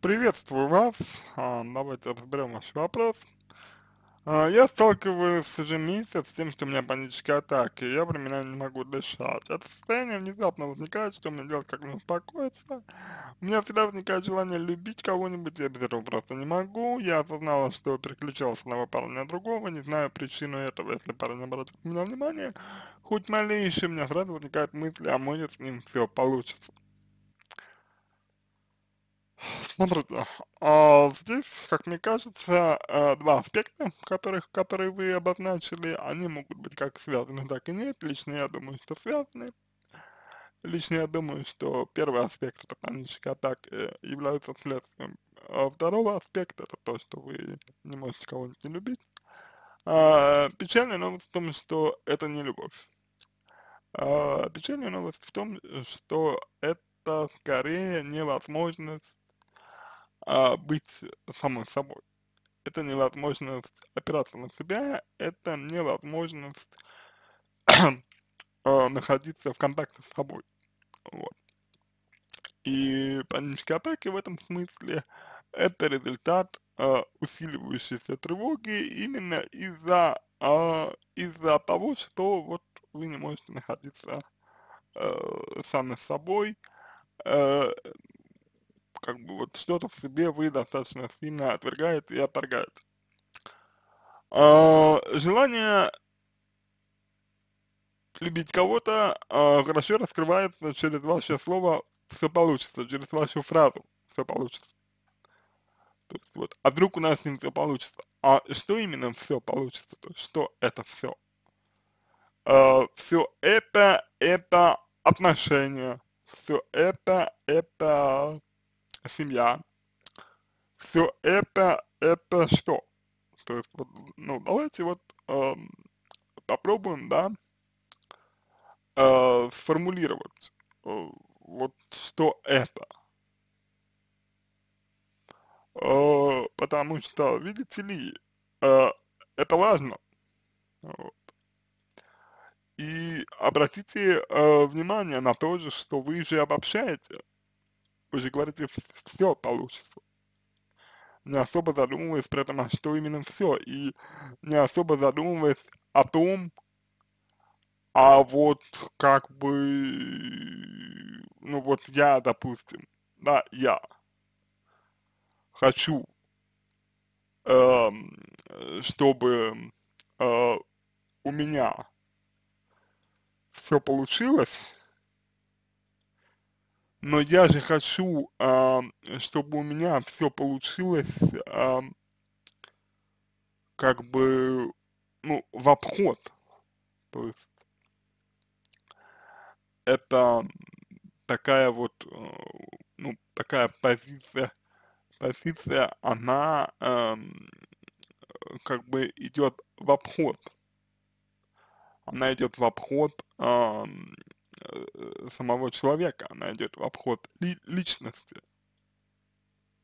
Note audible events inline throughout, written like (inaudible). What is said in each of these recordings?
Приветствую вас. А, давайте разберем ваш вопрос. А, я сталкиваюсь уже месяц с тем, что у меня паническая атаки, и я временами не могу дышать. Это состояние внезапно возникает, что мне делать, как мне успокоиться. У меня всегда возникает желание любить кого-нибудь, я без этого просто не могу. Я осознала, что переключался с одного парня другого, не знаю причину этого, если парень обратит на меня внимание. Хоть малейшее у меня сразу возникают мысли, а может с ним все получится. Смотрите, ну, а здесь, как мне кажется, э, два аспекта, которых, которые вы обозначили, они могут быть как связаны, так и нет. Лично я думаю, что связаны. Лично я думаю, что первый аспект это панические атаки э, является следствием а второго аспекта, это то, что вы не можете кого-нибудь не любить. А, печальная новость в том, что это не любовь. А, печальная новость в том, что это скорее невозможность а, быть самой собой. Это невозможность опираться на себя, это невозможность (coughs) а, находиться в контакте с собой. Вот. И панические атаки в этом смысле это результат э, усиливающейся тревоги именно из-за э, из-за того, что вот вы не можете находиться э, сами с собой, э, как бы вот что-то в себе вы достаточно сильно отвергаете и отторгаете. А, желание любить кого-то а, хорошо раскрывается через ваше слово «все получится», через вашу фразу «все получится». То есть вот, а вдруг у нас с ним все получится? А что именно все получится? То есть, что это все? Э, а, все это, это отношения. Все это, это семья, все это, это что? То есть, вот, ну, давайте вот э, попробуем, да, э, сформулировать, э, вот что это. Э, потому что, видите ли, э, это важно. Вот. И обратите э, внимание на то же, что вы же обобщаете вы же говорите, типа, все получится. Не особо задумываясь при этом, а что именно все, и не особо задумываясь о том, а вот как бы, ну вот я, допустим, да, я хочу, э, чтобы э, у меня все получилось, но я же хочу, а, чтобы у меня все получилось, а, как бы, ну, в обход. То есть это такая вот, э, ну, такая позиция, позиция, она э, как бы идет в обход. Она идет в обход э, Э, самого человека, она идет в обход ли личности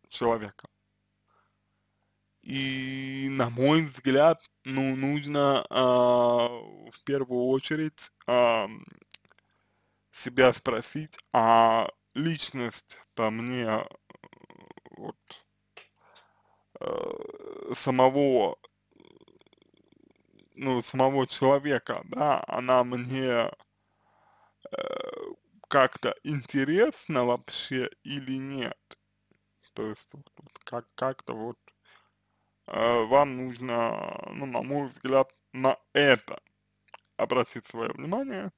человека. И, на мой взгляд, ну, нужно а, в первую очередь а, себя спросить, а личность, по мне, э, вот, э, самого, ну, самого человека, да, она мне как-то интересно вообще или нет. То есть как, как-то вот э, вам нужно, ну, на мой взгляд, на это обратить свое внимание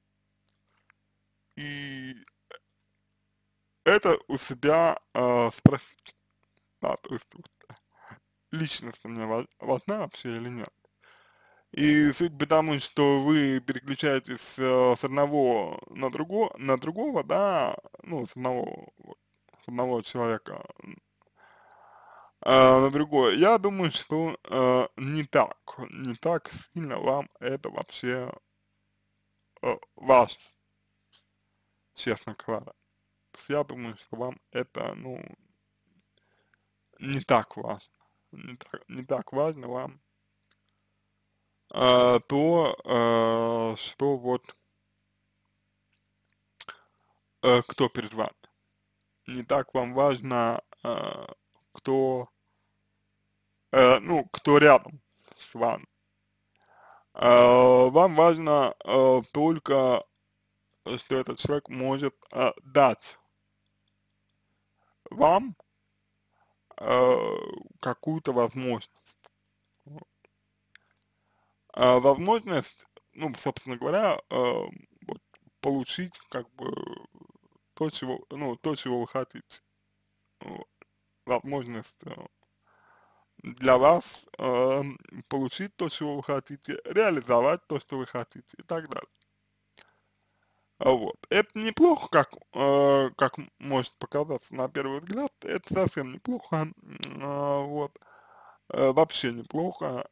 и это у себя э, спросить. Да, то есть вот, личность мне важна вообще или нет. И суть потому, что вы переключаетесь э, с одного на, другого, на другого, да, ну, с одного, с одного человека э, на другое. Я думаю, что э, не так, не так сильно вам это вообще э, важно, честно говоря. То есть я думаю, что вам это, ну, не так важно, не так, не так важно вам а, то, а, что вот э, кто перед вами. Не так вам важно, а, кто, э, ну, кто рядом с вами. Вам важно э, только, что этот человек может дать вам какую-то возможность а, возможность, ну, собственно говоря, а, вот, получить как бы то, чего, ну, то, чего вы хотите. Вот. Возможность а, для вас э, получить то, чего вы хотите, реализовать то, что вы хотите и так далее. Вот. Это неплохо, как, э, как может показаться на первый взгляд, это совсем неплохо, э, вот, э, вообще неплохо,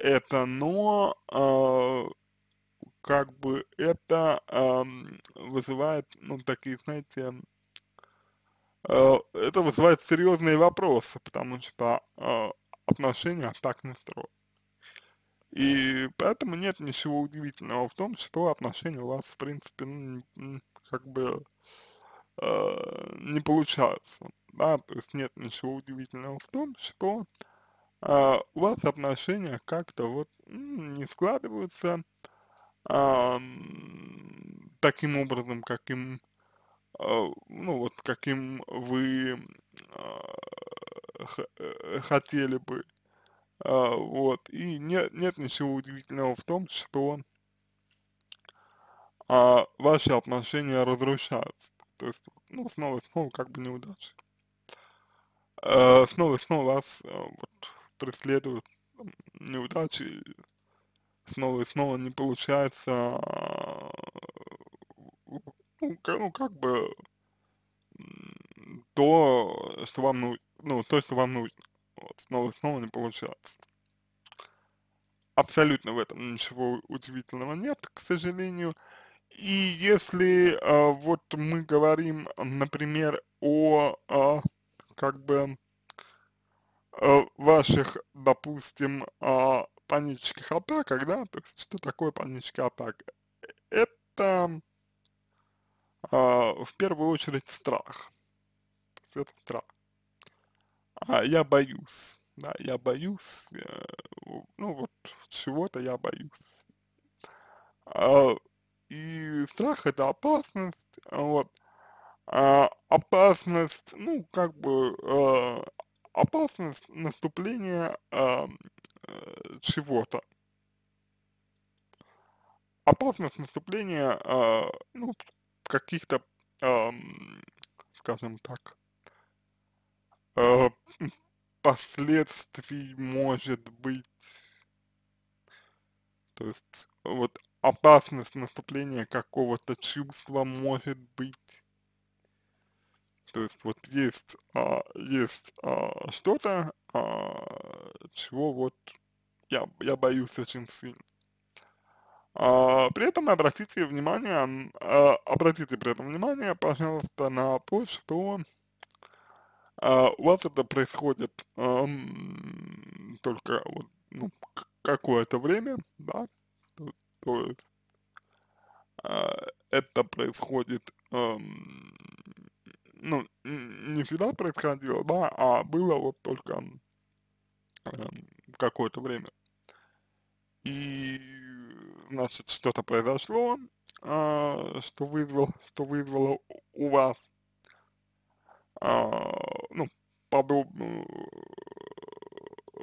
это, но э, как бы это э, вызывает, ну, такие, знаете, э, это вызывает серьезные вопросы, потому что э, отношения так настроены. И поэтому нет ничего удивительного в том, что отношения у вас, в принципе, ну, как бы э, не получаются. Да, то есть нет ничего удивительного в том, что а, у вас отношения как-то вот не складываются а, таким образом, каким, а, ну вот, каким вы а, э, хотели бы. А, вот, и нет, нет ничего удивительного в том, что а, ваши отношения разрушаются. То есть, ну, снова и снова как бы неудачи. А, снова и снова вас а, вот, преследуют неудачи, снова и снова не получается, э, ну, как, ну, как бы, то, что вам нужно, ну, то, что вам нужно, вот, снова и снова не получается. Абсолютно в этом ничего удивительного нет, к сожалению. И если э, вот мы говорим, например, о, э, как бы, Э, ваших, допустим, а, панических атаках, да, то есть что такое паническая атака? Это а, в первую очередь страх. Это страх. А я боюсь, да, я боюсь, э, ну вот чего-то я боюсь. И страх это опасность, вот, а, опасность, ну, как бы, э, опасность наступления э, э, чего-то. Опасность наступления, э, ну, каких-то, э, скажем так, э, последствий может быть, то есть вот опасность наступления какого-то чувства может быть то есть вот есть, а, есть а, что-то, а, чего вот я, я боюсь очень сильно. А, при этом обратите внимание, а, обратите при этом внимание, пожалуйста, на то, что а, у вас это происходит а, только вот, ну, какое-то время, да, то, то есть а, это происходит ну, не всегда происходило, да, а было вот только э, какое-то время. И, значит, что-то произошло, э, что, вызвало, что вызвало у вас, э, ну, подобную,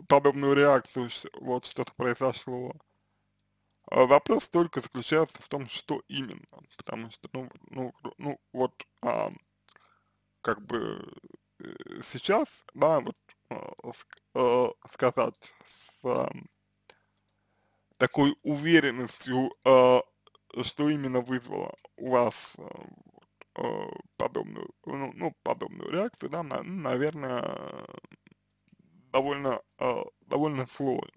подобную реакцию, вот что-то произошло. А вопрос только заключается в том, что именно, потому что, ну, ну, ну вот, а, как бы э, сейчас, да, вот э, э сказать с э, такой уверенностью, э, что именно вызвало у вас э, э подобную, ну, ну, подобную реакцию, да, на, ну, наверное, довольно, э, довольно сложно.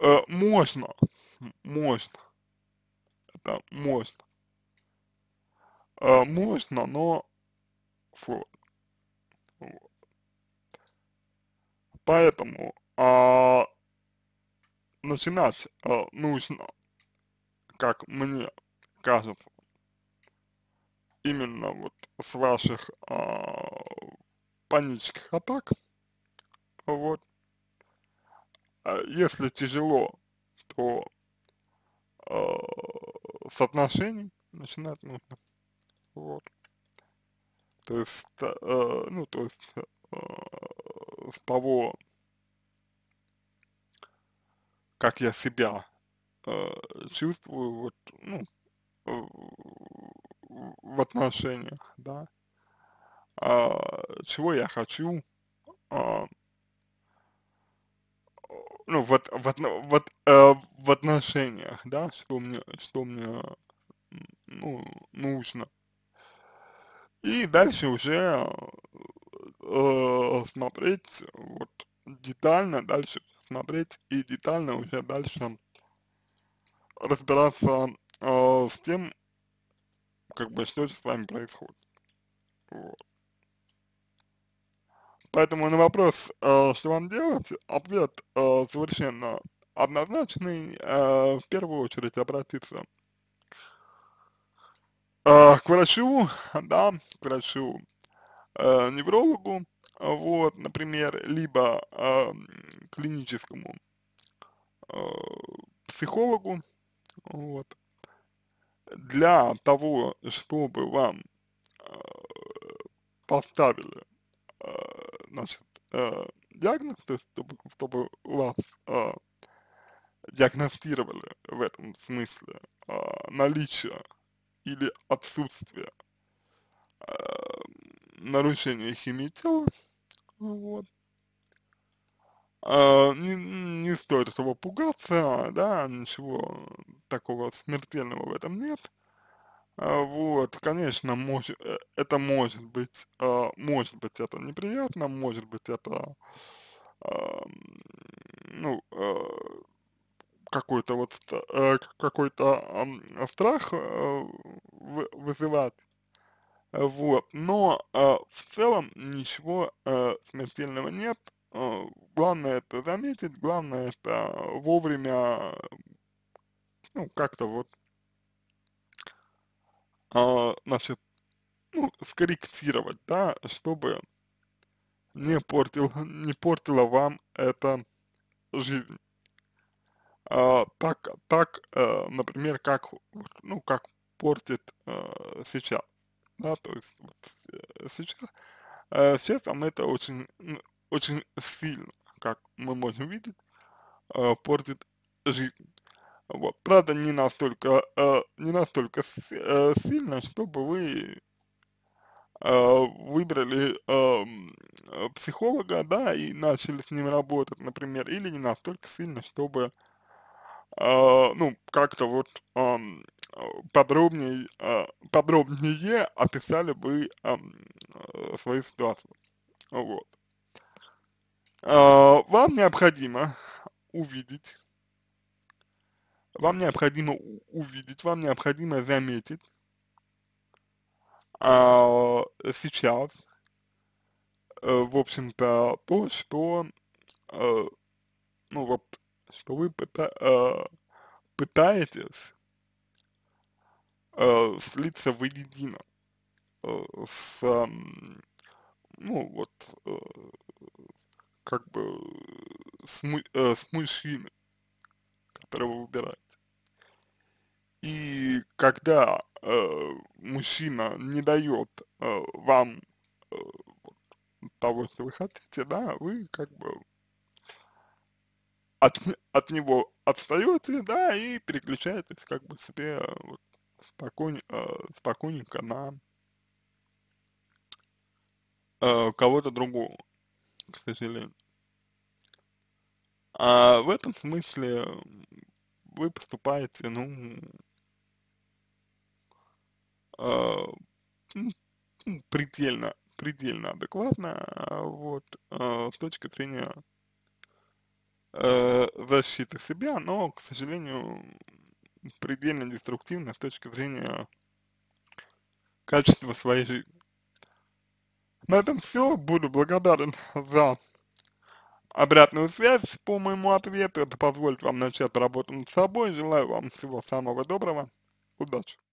Э, можно, можно, это можно э, можно, но вот. вот. Поэтому э, начинать э, нужно, как мне кажется, именно вот с ваших э, панических атак, вот. Если тяжело, то э, с отношений начинать нужно вот. То есть, э, ну, то есть, э, с того, как я себя э, чувствую, вот, ну, э, в отношениях, да, э, чего я хочу, э, ну, вот, вот, вот, э, в отношениях, да, что мне, что мне, ну, нужно, и дальше уже э, смотреть вот детально, дальше смотреть и детально уже дальше разбираться э, с тем, как бы, что с вами происходит. Вот. Поэтому на вопрос, э, что вам делать, ответ э, совершенно однозначный. Э, в первую очередь обратиться а, к врачу, да, к врачу э, неврологу, вот, например, либо э, клиническому э, психологу, вот, для того, чтобы вам э, поставили, э, значит, э, диагноз, то есть, чтобы, чтобы вас э, диагностировали в этом смысле э, наличие или отсутствие э, нарушения химии тела, вот. Э, не, не стоит этого пугаться, да, ничего такого смертельного в этом нет. А, вот, конечно, мож, э, это может быть, э, может быть это неприятно, может быть это, э, ну, э, какой-то вот э, какой-то страх э, вызывать. Вот. Но э, в целом ничего смертельного нет. Главное это заметить, главное это вовремя, ну, как-то вот, а, значит, ну, скорректировать, да, чтобы не портил, не портило вам это жизнь. А, так, так э, например, как, ну, как портит э, сейчас, да, то есть вот, э, сейчас, сейчас там это очень, очень сильно, как мы можем видеть, портит жизнь. Вот. Правда, не настолько, э, не настолько э, сильно, чтобы вы э, выбрали эм, э, психолога, да, и начали с ним работать, например, или не настолько сильно, чтобы а, ну, как-то вот подробнее, а, подробнее описали бы а, свою ситуацию. Вот. Вам необходимо увидеть, вам необходимо увидеть, вам необходимо заметить сейчас, э, в общем-то, то, что, э, ну вот, что вы пыта э, пытаетесь э, слиться воедино э, с, э, ну вот, э, как бы с, му э, с мужчиной, которого выбираете. И когда э, мужчина не дает э, вам э, того, что вы хотите, да, вы как бы от, от него отстаете, да, и переключаетесь как бы себе э, вот, спокойн, э, спокойненько на э, кого-то другого, к сожалению. А в этом смысле вы поступаете, ну, э, предельно, предельно адекватно, а вот, э, с точки зрения э, защиты себя, но, к сожалению, предельно деструктивно с точки зрения качества своей жизни. На этом все. Буду благодарен за обратную связь по моему ответу. Это позволит вам начать работу над собой. Желаю вам всего самого доброго. Удачи!